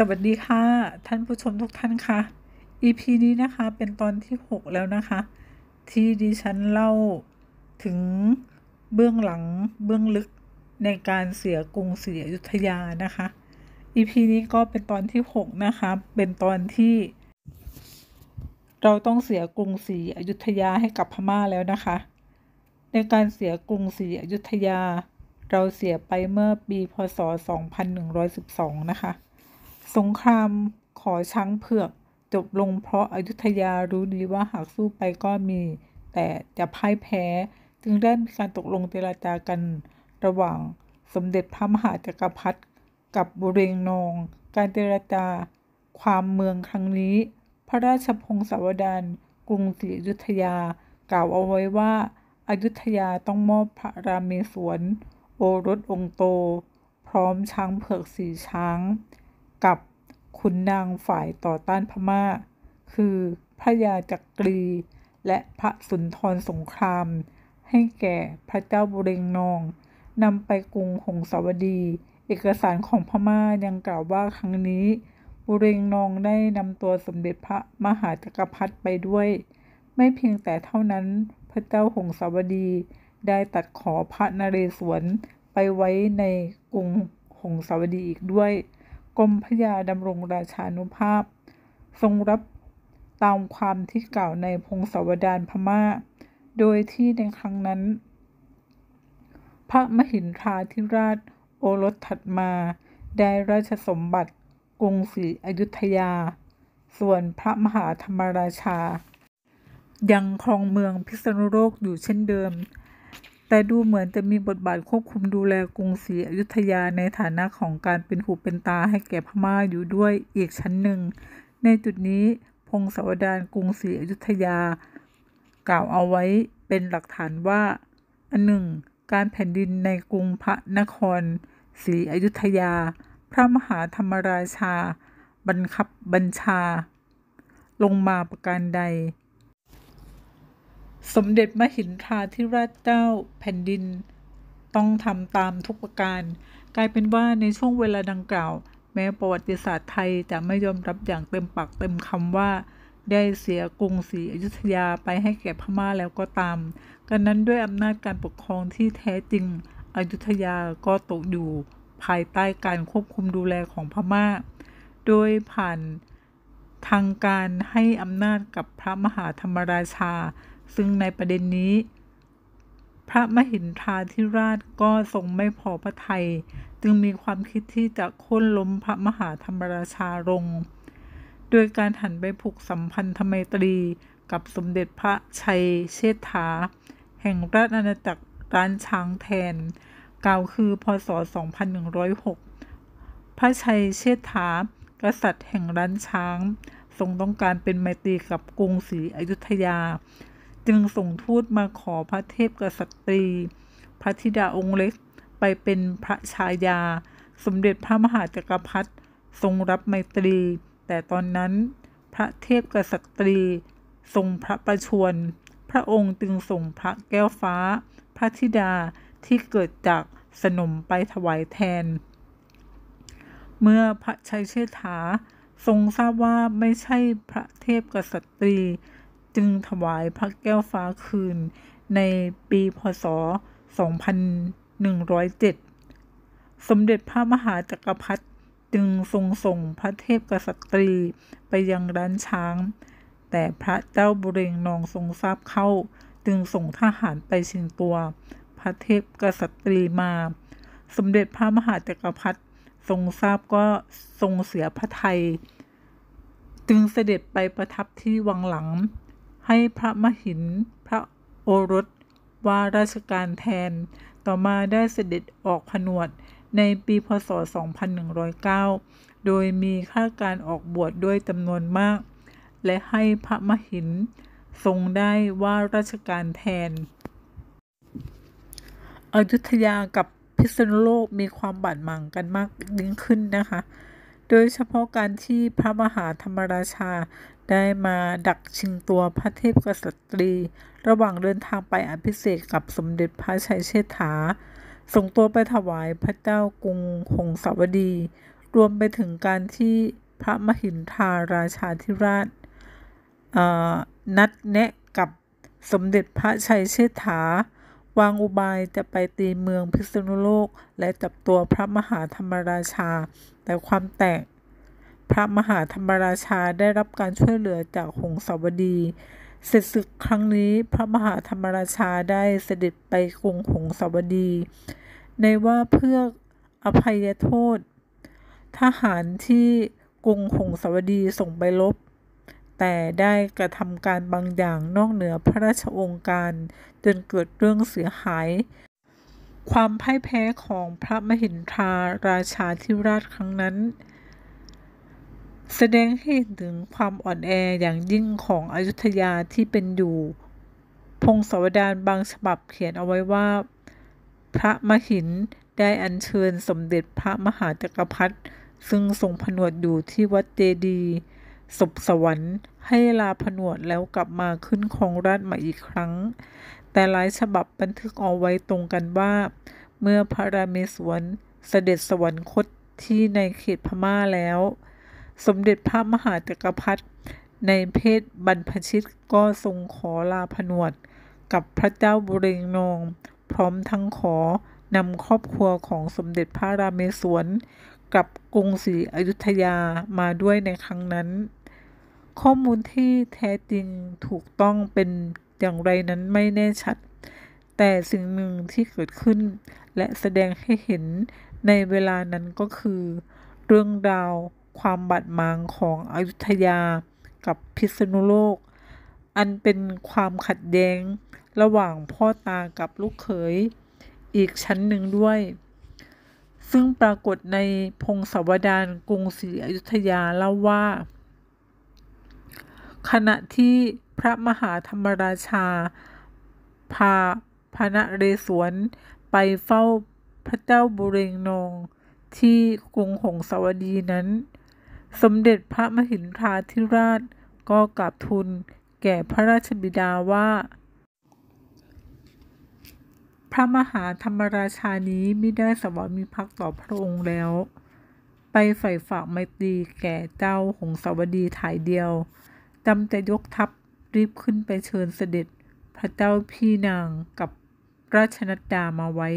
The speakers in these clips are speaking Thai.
สวัสดีค่ะท่านผู้ชมทุกท่านคะ่ะ EP นี้นะคะเป็นตอนที่ 6 แล้วนะคะ ที่ดิฉันเล่า ถึงเบื้องหลังเบื้องลึกในการเสียกรุงศรีอยุธยานะคะ EP นี้ก็เป็นตอนที่6นะคะ เป็นตอนที่ เราต้องเสียกรุงศรีอยุธยาให้กับพม่าแล้วนะคะ ในการเสียกรุงศรีอยุธยา เราเสียไปเมื่อปีพศ2112 นะคะสงครามขอช้างเผือก จบลงเพราะอายุทยารู้ดีว่าหากสู้ไปก็มีแต่จะพ่ายแพ้ จึงได้มีการตกลงเจราจากัน ระหว่างสมเด็จพระมหาจากักรพรรดิกับบุเรงนอง การเจราจาความเมืองครั้งนี้ พระราชพงศาวดารกรุงศรีอยุธยา กล่าวเอาไว้ว่าอายุทยาต้องมอบพระรามีสวนโอรสองโต พร้อมช้างเผือกสีช้างกับขุนนางฝ่ายต่อต้านพมา่า คือพระยาจักรีและพระสุนทรสงคราม ให้แก่พระเจ้าบุเรงนองนำไปกรุงหงสาวดี เอกสารของพม่ายังกล่าวว่าครั้งนี้ บุเรงนองได้นำตัวสมเด็จพระมหาจักรพรรดิไปด้วย ไม่เพียงแต่เท่านั้นพระเจ้าหงสาวดีได้ตัดขอพระนเรศวรไปไว้ในกรุงหงสาวดีอีกด้วยกรมพระยาดำรงราชานุภาพ ทรงรับตามความที่กล่าวในพงศาวดารพมา่า โดยที่ในครั้งนั้น พระมหินทราธิราชโอรสถัดมาได้ราชสมบัติกรุงศรีอยุธยา ส่วนพระมหาธรรมราชา ยังครองเมืองพิษณุโลกอยู่เช่นเดิมแต่ดูเหมือนจะมีบทบาทควบคุมดูแลกรุงศรีอยุธยาในฐานะของการเป็นหูเป็นตาให้แก่พม่าอยู่ด้วยอีกชั้นหนึ่ง ในจุดนี้พงศาวดารกรุงศรีอยุธยา กล่าวเอาไว้เป็นหลักฐานว่าอันหนึ่งการแผ่นดินในกรุงพระนคร ศรีอยุธยา พระมหาธรรมราชาบัญคับบัญชา ลงมาประการใดสมเด็จมหินทราธิราชเจ้าแผ่นดิน ต้องทำตามทุกประการ กลายเป็นว่าในช่วงเวลาดังกล่าว แม้ประวัติศาสตร์ไทยจะไม่ยอมรับอย่างเต็มปากเต็มคำว่าได้เสียกรุงศรีอยุธยาไปให้แก่พม่าแล้วก็ตาม กันนั้นด้วยอำนาจการปกครองที่แท้จริงอยุธยาก็ตกอยู่ ภายใต้การควบคุมดูแลของพม่า โดยผ่านทางการให้อำนาจกับพระมหาธรรมราชาซึ่งในประเด็นนี้ พระมหินทราธิราชก็ทรงไม่พอพระไทย จึงมีความคิดที่จะค้นล้มพระมหาธรรมราชาลงโดยการหันไปผูกสัมพันธไมตรีกับสมเด็จพระชัยเชษฐาแห่งราชอาณาจักรร้านช้างแทนกล่าวคือพศ 2106 พระชัยเชษฐากษัตริย์แห่งร้านช้าง ทรงต้องการเป็นไมตรีกับกรุงศรีอยุธยาจึงส่งทูตมาขอพระเทพกษัตรีพระธิดาองค์เล็กไปเป็นพระชายา สมเด็จพระมหาจักรพรรดิทรงรับไมตรี แต่ตอนนั้นพระเทพกษัตรีทรงพระประชวรพระองค์จึงส่งพระแก้วฟ้า พระธิดาที่เกิดจากสนม ไปถวายแทน เมื่อพระชัยเชษฐาทรงทราบว่าไม่ใช่พระเทพกษัตรีจึงถวายพระแก้วฟ้าคืน ในปีพศ 2107 สมเด็จพระมหาจักรพรรดิจึงทรงส่งพระเทพกษัตรีไปยัง ร้านช้าง แต่พระเจ้าบุเรงนองทรงทราบเข้าจึงส่งทหารไปชิง ตัวพระเทพกษัตรีมา สมเด็จพระมหาจักรพรรดิทรงทราบก็ทรงเสียพระไทย จึงเสด็จไปประทับที่วังหลังให้พระมหินพระโอรสว่าราชการแทน ต่อมาได้เสด็จออกผนวดในปีพศ 2109 โดยมีค่าการออกบวชดด้วยจำนวนมาก และให้พระมหินทรงได้ว่าราชการแทนอยุธยากับพิษณุโลกมีความบาดหมางกันมากยิ่งขึ้นนะคะ โดยเฉพาะการที่พระมหาธรรมราชาได้มาดักชิงตัวพระเทพกษัตรีระหว่างเดินทางไปอภิเษกกับสมเด็จพระชัยเชษฐาส่งตัวไปถวายพระเจ้ากรุงหงสาวดี รวมไปถึงการที่พระมหินทาราชาธิราชนัดแนะกับสมเด็จพระชัยเชษฐา วางอุบายจะไปตีเมืองพิษณุโลก และจับตัวพระมหาธรรมราชา แต่ความแตกพระมหาธรรมราชาได้รับการช่วยเหลือจากหงสาวดี เสร็จศึกครั้งนี้พระมหาธรรมราชาได้เสด็จไปกรุงหงสาวดี ในว่าเพื่ออภัยโทษ ทหารที่กรุงหงสาวดีส่งไปลบ แต่ได้กระทำการบางอย่างนอกเหนือพระราชองค์การจนเกิดเรื่องเสียหาย ความพ่ายแพ้ของพระมหินทราราชาธิราชครั้งนั้นแสดงให้เห็นถึงความอ่อนแออย่างยิ่งของอยุธยาที่เป็นอยู่พงศาวดารบางฉบับเขียนเอาไว้ว่า พระมหินได้อัญเชิญสมเด็จพระมหาจักรพรรดิซึ่งทรงผนวดอยู่ที่วัดเจดีศพสวรรค์ ให้ลาผนวดแล้วกลับมาขึ้นครองราชใหม่อีกครั้ง แต่หลายฉบับบันทึกเอาไว้ตรงกันว่า เมื่อพระรามศวรเสด็จสวรรคตที่ในเขตพม่าแล้วสมเด็จพระมหาจักรพรรดิในเพศบรรพชิตก็ทรงขอลาผนวดกับพระเจ้าบุเรงนอง พร้อมทั้งขอนำครอบครัวของสมเด็จพระราเมศวรกลับกรุงศรีอยุธยามาด้วยในครั้งนั้น ข้อมูลที่แท้จริงถูกต้องเป็นอย่างไรนั้นไม่แน่ชัด แต่สิ่งหนึ่งที่เกิดขึ้นและแสดงให้เห็นในเวลานั้นก็คือเรื่องราวความบาดหมางของอยุธยากับพิษณุโลก อันเป็นความขัดแย้งระหว่างพ่อตากับลูกเขย อีกชั้นหนึ่งด้วย ซึ่งปรากฏในพงศาวดารกรุงศรีอยุธยาเล่าว่า ขณะที่พระมหาธรรมราชาพาพระเรศวรไปเฝ้าพระเจ้าบุเรงนองที่กรุงหงสาวดีนั้นสมเด็จพระมหินทราธิราชก็กราบทูลแก่พระราชบิดาว่า พระมหาธรรมราชานี้ไม่ได้สวามีภักดิ์ต่อพระองค์แล้ว ไปใส่ฝากไมตรีแก่เจ้า หงสวดีถ่ายเดียวจำแต่ยกทัพรีบขึ้นไปเชิญเสด็จพระเจ้าพี่นางกับราชนัดดามาไว้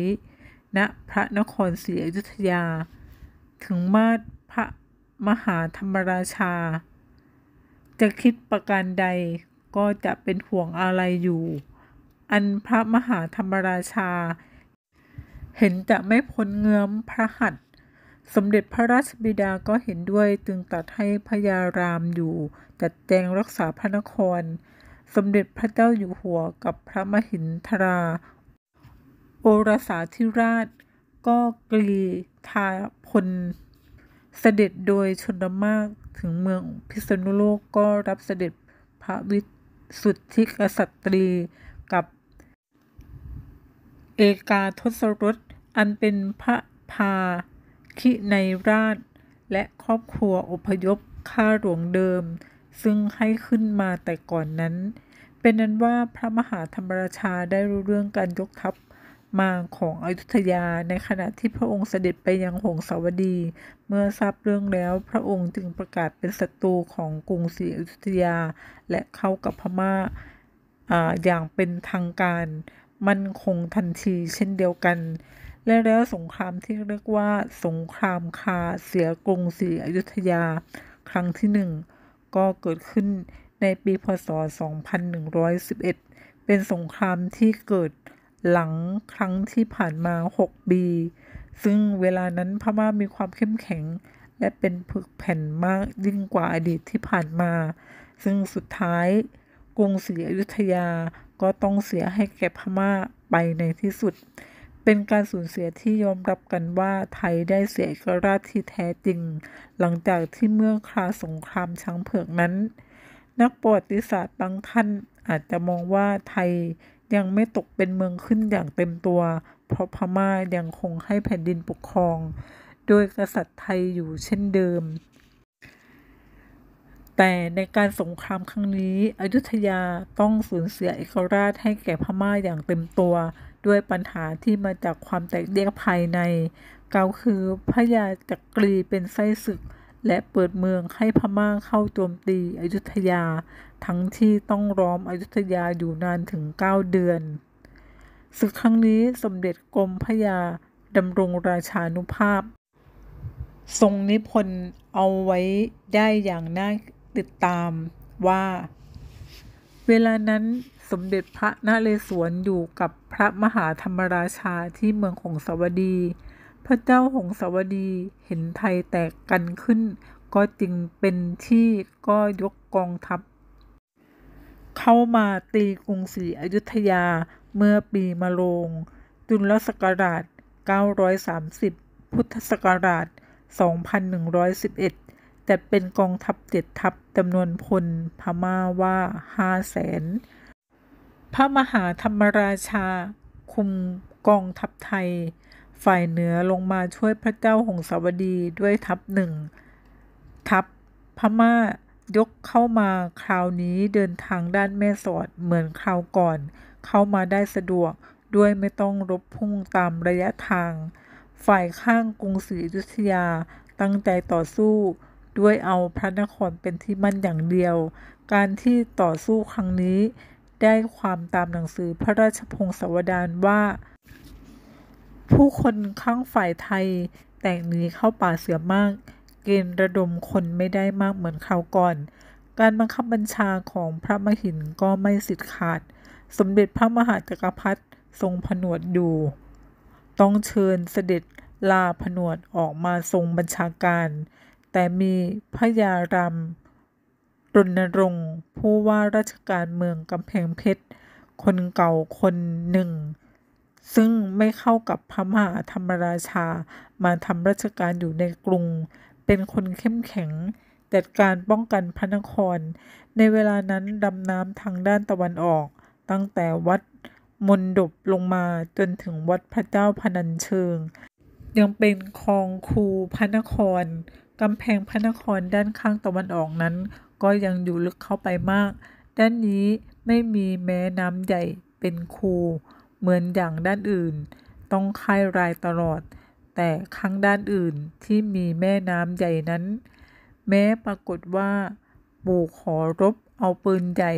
ณนะพระนครศรีอยุธยา ถึงมาดพระมหาธรรมราชา จะคิดประการใดก็จะเป็นห่วงอะไรอยู่ อันพระมหาธรรมราชา เห็นจะไม่พ้นเงื้อมพระหัต์สมเด็จพระราชบิดาก็เห็นด้วยจึงตัดให้พญารามอยู่จัดแจงรักษาพระนคร สมเด็จพระเจ้าอยู่หัวกับพระมหินทราโอรสาธิราชก็กรีธาพลเสด็จโดยชนมากถึงเมืองพิษณุโลกก็รับเสด็จพระวิสุทธิกษัตรีกับ เอกาทศรสอันเป็นพระพาคิในราชและครอบครัวอพยพข้าหลวงเดิม ซึ่งให้ขึ้นมาแต่ก่อนนั้น เป็นนั้นว่าพระมหาธรรมราชาได้รู้เรื่องการยกทัพมาของอยุธยา ในขณะที่พระองค์เสด็จไปยังหงสาวดี เมื่อทราบเรื่องแล้ว พระองค์จึงประกาศเป็นศัตรูของกรุงศรีอยุธยา และเข้ากับพมา่าอย่างเป็นทางการ มั่นคงทันที เช่นเดียวกัน และแล้วสงครามที่เรียกว่าสงครามคาเสียกรุงศรีอยุธยาครั้งที่หนึ่งก็เกิดขึ้นในปีพศ 2111 เป็นสงครามที่เกิดหลังครั้งที่ผ่านมา6ปีซึ่งเวลานั้นพม่ามีความเข้มแข็ง และเป็นผึกแผ่นมากยิ่งกว่าอดีตที่ผ่านมา ซึ่งสุดท้าย กรุงศรีอยุธยา ก็ต้องเสียให้แก่พม่าไปในที่สุด เป็นการสูญเสียที่ยอมรับกันว่าไทยได้เสียกราชที่แท้จริง หลังจากที่เมื่อคราสงครามช้างเผือกนั้น นักประวัติศาสตร์บางท่านอาจจะมองว่าไทยยังไม่ตกเป็นเมืองขึ้นอย่างเต็มตัว เพราะพม่ายังคงให้แผ่นดินปกครองโดยกษัตริย์ไทยอยู่เช่นเดิม แต่ในการสงครามครั้งนี้ อยุธยาต้องสูญเสียเอกราชให้แก่พม่าอย่างเต็มตัว ด้วยปัญหาที่มาจากความแตกแยกภายในเก่าคือพระยาจักกรีเป็นไส้ศึกและเปิดเมืองให้พม่าเข้าโจมตีอยุธยา ทั้งที่ต้องร้อมอยุธยาอยู่นานถึง 9 เดือนศึกครั้งนี้สมเด็จกรมพระยาดำรงราชานุภาพ ทรงนิพนธ์เอาไว้ได้อย่างน่าติดตามว่า เวลานั้นสมเด็จพระนเรศวรอยู่กับพระมหาธรรมราชาที่เมืองของสวัสดีระเจ้าหงสาวดีเห็นไทยแตกกันขึ้นก็จึงเป็นที่ก็ยกกองทัพ เข้ามาตีกรุงศรีอยุธยาเมื่อปีมะโรงจุลศักราช 930 พุทธศักราช 2111จัดเป็นกองทัพเจ็ดทัพจำนวนพลพม่าว่าห้าแสนพระมหาธรรมราชาคุมกองทัพไทยฝ่ายเหนือลงมาช่วยพระเจ้าหงสาวดีด้วยทัพหนึ่งทัพพม่ายกเข้ามาคราวนี้เดินทางด้านแม่สอดเหมือนคราวก่อน เข้ามาได้สะดวกด้วยไม่ต้องรบพุ่งตามระยะทาง ฝ่ายข้างกรุงศรีอยุธยาตั้งใจต่อสู้ด้วยเอาพระนครเป็นที่มั่นอย่างเดียว การที่ต่อสู้ครั้งนี้ได้ความตามหนังสือพระราชพงศาวดารว่าผู้คนข้างฝ่ายไทยแต่งหนีเข้าป่าเสือมาก เกณฑ์ระดมคนไม่ได้มากเหมือนคราวก่อน การบังคับบัญชาของพระมหินก็ไม่สิทธิ์ขาด สมเด็จพระมหาจักรพรรดิทรงผนวดอยู่ ต้องเชิญเสด็จลาผนวดออกมาทรงบัญชาการ แต่มีพยารารณรงค์ผู้ว่าราชการเมืองกำแพงเพชรคนเก่าคนหนึ่งซึ่งไม่เข้ากับพระมหาธรรมราชามาทำราชการอยู่ในกรุง เป็นคนเข้มแข็ง จัดการป้องกันพระนคร ในเวลานั้นดำน้ำทางด้านตะวันออก ตั้งแต่วัดมนดบ ลงมาจนถึงวัดพระเจ้า พนัญเชิง ยังเป็นคลองคูพระนครกำแพงพระนครด้านข้างตะวันออกนั้น ก็ยังอยู่ลึกเข้าไปมาก ด้านนี้ไม่มีแม้น้ำใหญ่เป็นคูเหมือนอย่างด้านอื่น ต้องค่ายรายตลอด แต่ข้างด้านอื่นที่มีแม่น้ำใหญ่นั้น แม้ปรากฏว่าปู่ขอรบเอาปืนใหญ่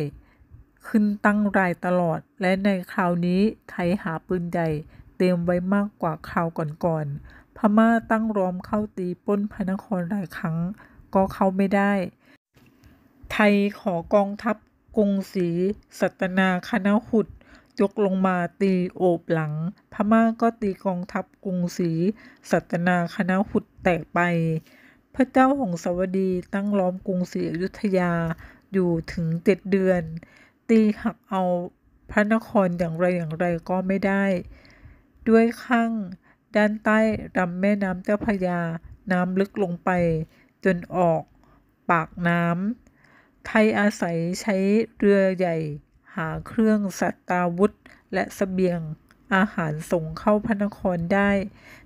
ขึ้นตั้งรายตลอด และในคราวนี้ไทยหาปืนใหญ่เตรียมไว้มากกว่าคราวก่อนๆพม่าตั้งร้อมเข้าตีป้นพระนครหลายครั้งก็เข้าไม่ได้ ไทยขอกองทัพกรุงศรีสัตนาคณะหุดยกลงมาตีโอบหลังพม่าก็ตีกองทัพกรุงศรีสัตนาคณะหุดแตกไป พระเจ้าหงสวดีตั้งล้อมกรุงศรีอยุธยาอยู่ถึงเจ็ดเดือน ตีหักเอาพระนครอย่างไรอย่างไรก็ไม่ได้ ด้วยข้างด้านใต้ลำแม่น้ำเจ้าพยา น้ำลึกลงไป จนออกปากน้ำ ไทยอาศัยใช้เรือใหญ่หาเครื่องสัตาวุธและสเสบียงอาหารส่งเข้าพระนครได้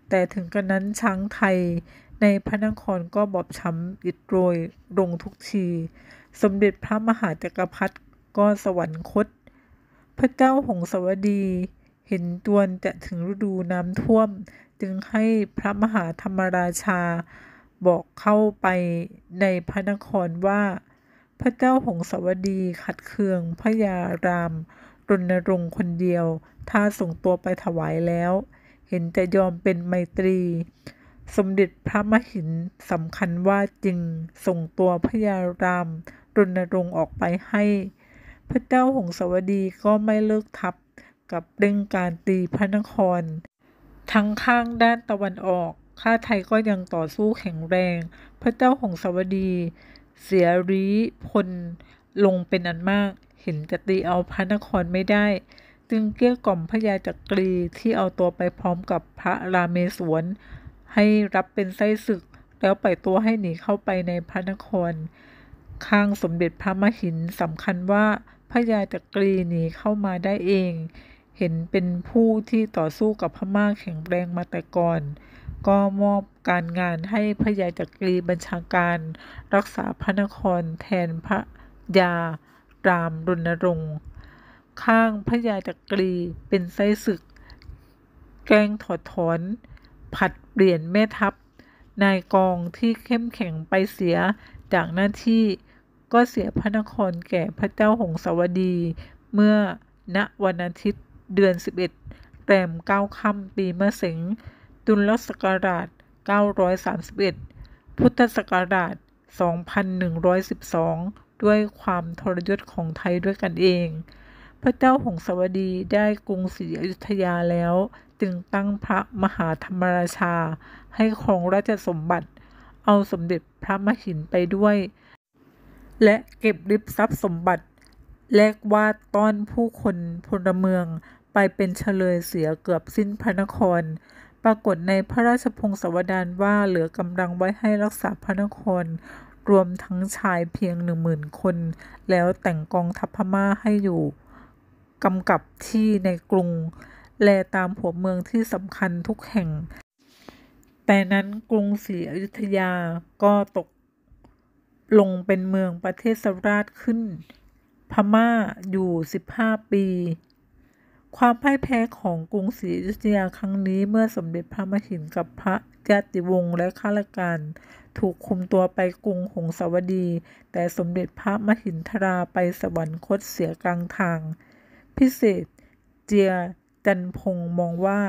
แต่ถึงกระนั้นช้างไทยในพระนครก็บอบช้ำอิดโรยลงทุกทีสมเด็จพระมหาจักรพรรดิก็สวรรคต พระเจ้าหงสวดีเห็นตวนจะถึงฤดูน้ำท่วม จึงให้พระมหาธรรมราชา บอกเข้าไปในพระนครว่าพระเจ้าหงสวดีขัดเคืองพระยารามรณรงค์คนเดียว ถ้าส่งตัวไปถวายแล้ว เห็นจะยอมเป็นไมตรีสมเด็จพระมหินสำคัญว่าจริงส่งตัวพระยารามรณรงค์ออกไปให้ พระเจ้าหงสวดีก็ไม่เลิกทับกับเรื่องการตีพระนคร ทั้งข้างด้านตะวันออก ข้าไทยก็ยังต่อสู้แข็งแรง พระเจ้าหงสวดีเสียรีพลลงเป็นอันมาก เห็นจะตีเอาพระนครไม่ได้ จึงเกลี้ยกล่อมพระยาจักรีที่เอาตัวไปพร้อมกับพระราเมศวรให้รับเป็นไส้ศึก แล้วปล่อยตัวให้หนีเข้าไปในพระนคร ข้างสมเด็จพระมหินสำคัญว่าพระยาจักรีหนีเข้ามาได้เอง เห็นเป็นผู้ที่ต่อสู้กับพม่าแข็งแรงมาแต่ก่อนก็มอบการงานให้พระยาจักรีบัญชาการรักษาพระนครแทนพระยารามรุณรงค์ ข้างพระยาจักรีเป็นไส้ศึกแกงถอดถอนผัดเปลี่ยนแม่ทัพนายกองที่เข้มแข็งไปเสียจากหน้าที่ก็เสียพระนครแก่พระเจ้าหงสาวดี เมื่อณวันอาทิตย์เดือน 11แรมเก้าค่ำปีมะเสงุลศักราช931 พุทธศักราช 2112 ด้วยความทรยศของไทยด้วยกันเอง พระเจ้าหงสวดีได้กรุงศรีอยุธยาแล้วจึงตั้งพระมหาธรรมราชา ให้ครองราชสมบัติ เอาสมเด็จพระมหินไปด้วย และเก็บริบทรัพย์สมบัติ แลกว่าต้อนผู้คนพลเมืองไปเป็นเฉลยเสียเกือบสิ้นพระนครปรากฏในพระราชพงศาวดารว่าเหลือกำลังไว้ให้รักษาพระนครรวมทั้งชายเพียงหนึ่งหมื่นคน แล้วแต่งกองทัพพม่าให้อยู่กำกับที่ในกรุงแลตามหัวเมืองที่สำคัญทุกแห่ง แต่นั้นกรุงศรีอยุธยาก็ตกลงเป็นเมืองประเทศสราชขึ้น พม่าอยู่15ปีความพ่ายแพ้ของกรุงศรีอยุธยาครั้งนี้ เมื่อสมเด็จพระมหินกับพระญาติวงศ์และ ข้าราชการถูกคุมตัวไปกรุงหงสาวดี แต่สมเด็จพระมหินทราไปสวรรคตเสียกลางทาง พิเศษ เจียจันพงมองว่า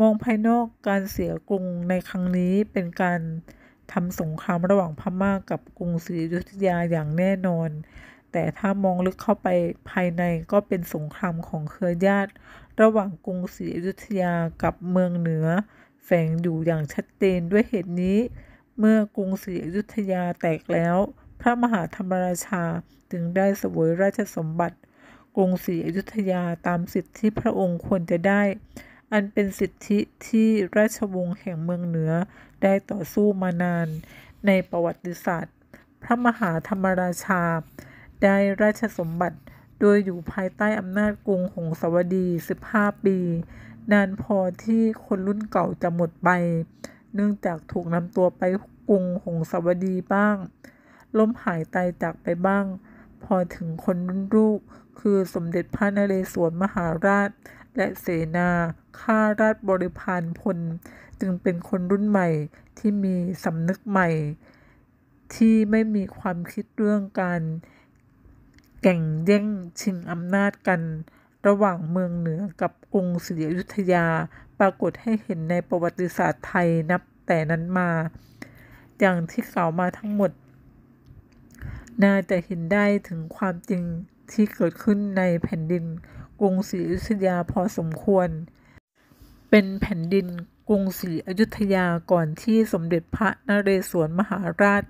มองภายนอกการเสียกรุงในครั้งนี้เป็นการทำสงครามระหว่างพม่ากกับกรุงศรีอยุธยาอย่างแน่นอนแต่ถ้ามองลึกเข้าไปภายในก็เป็นสงครามของเครือญาติ ระหว่างกรุงศรีอยุธยากับเมืองเหนือ แฝงอยู่อย่างชัดเจนด้วยเหตุนี้ เมื่อกรุงศรีอยุธยาแตกแล้ว พระมหาธรรมราชาจึงได้สวยราชสมบัติ กรุงศรีอยุธยาตามสิทธิที่พระองค์ควรจะได้ อันเป็นสิทธิที่ราชวงศ์แห่งเมืองเหนือได้ต่อสู้มานาน ในประวัติศาสตร์พระมหาธรรมราชาได้ราชสมบัติโดยอยู่ภายใต้อำนาจกรุงหงสวดี15 ปีนานพอที่คนรุ่นเก่าจะหมดไป เนื่องจากถูกนำตัวไปกรุงหงสวดีบ้างล้มหายตายจากไปบ้าง พอถึงคนรุ่นลูก คือสมเด็จพระนเรศวรมหาราช และเสนาข้าราชบริพารพลจึงเป็นคนรุ่นใหม่ที่มีสำนึกใหม่ ที่ไม่มีความคิดเรื่องการแก่งแย่งชิงอำนาจกันระหว่างเมืองเหนือกับกรุงศรีอยุธยาปรากฏให้เห็นในประวัติศาสตร์ไทยนับแต่นั้นมา อย่างที่กล่าวมาทั้งหมด น่าจะเห็นได้ถึงความจริงที่เกิดขึ้นในแผ่นดินกรุงศรีอยุธยาพอสมควร เป็นแผ่นดินกรุงศรีอยุธยาก่อนที่สมเด็จพระนเรศวรมหาราช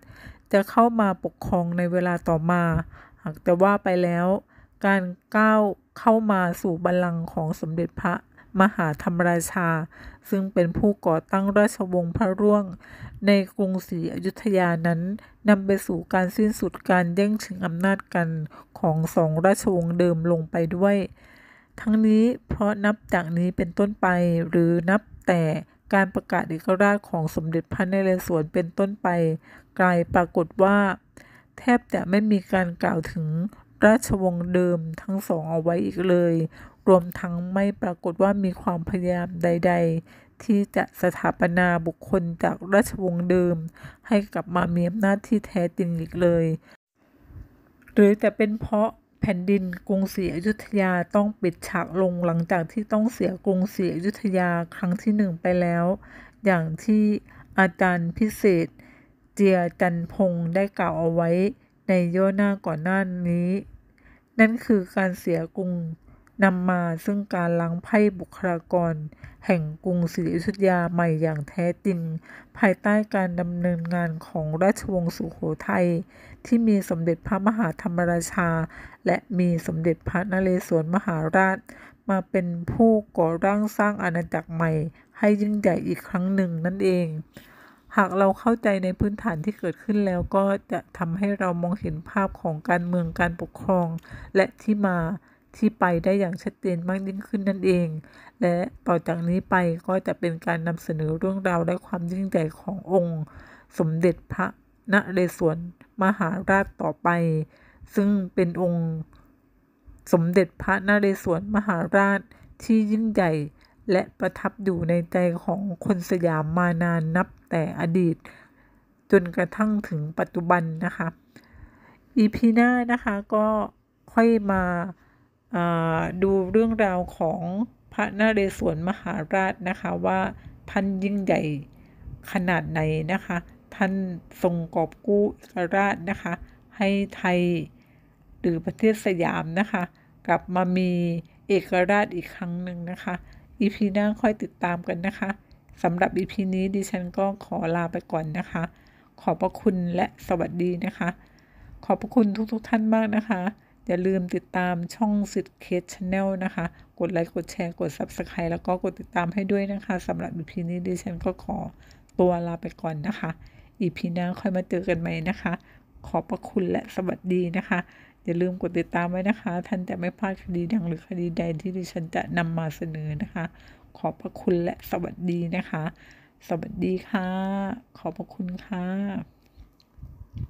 จะเข้ามาปกครองในเวลาต่อมาหากแต่ว่าไปแล้วการก้าวเข้ามาสู่บัลลังก์ของสมเด็จพระมหาธรรมราชา ซึ่งเป็นผู้ก่อตั้งราชวงศ์พระร่วง ในกรุงศรีอยุธยานั้นนำไปสู่การสิ้นสุดการแย่งชิงอำนาจกัน ของสองราชวงศ์เดิมลงไปด้วย ทั้งนี้เพราะนับจากนี้เป็นต้นไปหรือนับแต่การประกาศเอกราชของสมเด็จพระนเรศวรเป็นต้นไปกลายปรากฏว่าแทบจะไม่มีการกล่าวถึงราชวงศ์เดิมทั้งสองเอาไว้อีกเลย รวมทั้งไม่ปรากฏว่ามีความพยายามใดๆ ที่จะสถาปนา บุคคลจากราชวงศ์เดิม ให้กลับมามีอำนาจที่แท้จริงอีกเลย หรือจะเป็นเพราะแผ่นดินกรุงศรีอยุธยาต้องปิดฉากลง หลังจากที่ต้องเสียกรุงศรีอยุธยาครั้งที่หนึ่งไปแล้ว อย่างที่อาจารย์พิเศษเจียจันพงได้กล่าวเอาไว้ในย่อหน้าก่อนหน้านี้ นั่นคือการเสียกรุงนำมาซึ่งการล้างไพ่บุคลากร แห่งกรุงศรีอยุธยาใหม่อย่างแท้จริง ภายใต้การดำเนินงานของราชวงศ์สุโขทัย ที่มีสมเด็จพระมหาธรรมราชา และมีสมเด็จพระนเรศวรมหาราช มาเป็นผู้ก่อร่างสร้างอาณาจักรใหม่ ให้ยิ่งใหญ่อีกครั้งหนึ่งนั่นเองหากเราเข้าใจในพื้นฐานที่เกิดขึ้นแล้วก็จะทำให้เรามองเห็นภาพของการเมืองการปกครอง และที่มาที่ไปได้อย่างชัดเจนมากยิ่งขึ้นนั่นเอง และต่อจากนี้ไปก็จะเป็นการนำเสนอเรื่องราวและความยิ่งใหญ่ขององค์สมเด็จพระนเรศวรมหาราชต่อไป ซึ่งเป็นองค์สมเด็จพระนเรศวรมหาราชที่ยิ่งใหญ่และประทับอยู่ในใจของคนสยามมานานนับแต่อดีต จนกระทั่งถึงปัจจุบันนะคะ อีพีหน้านะคะก็ค่อยมาาดูเรื่องราวของพระนเรศวรมหาราชนะคะว่าท่านยิ่งใหญ่ขนาดไหนนะคะ ท่านทรงกอบกู้เอกราชนะคะ ให้ไทยหรือประเทศสยามนะคะ กลับมามีเอกราชอีกครั้งหนึ่งนะคะ EP หน้าค่อยติดตามกันนะคะสำหรับ EP นี้ดิฉันก็ขอลาไปก่อนนะคะ ขอบพระคุณและสวัสดีนะคะ ขอบพระคุณทุกๆทท่านมากนะคะ อย่าลืมติดตามช่องสิทธิ์เคสชาแนลนะคะ กดไลค์กดแชร์กด Subscribe แล้วก็กดติดตามให้ด้วยนะคะสำหรับ EP นี้ดิฉันก็ขอตัวลาไปก่อนนะคะ EP หน้าค่อยมาเจอกันใหม่นะคะ ขอบพระคุณและสวัสดีนะคะอย่าลืมกดติดตามไว้นะคะท่านจะไม่พลาดคดีดังหรือคดีใดที่ดิฉันจะนำมาเสนอนะคะ ขอบพระคุณและสวัสดีนะคะ สวัสดีค่ะ ขอบพระคุณค่ะ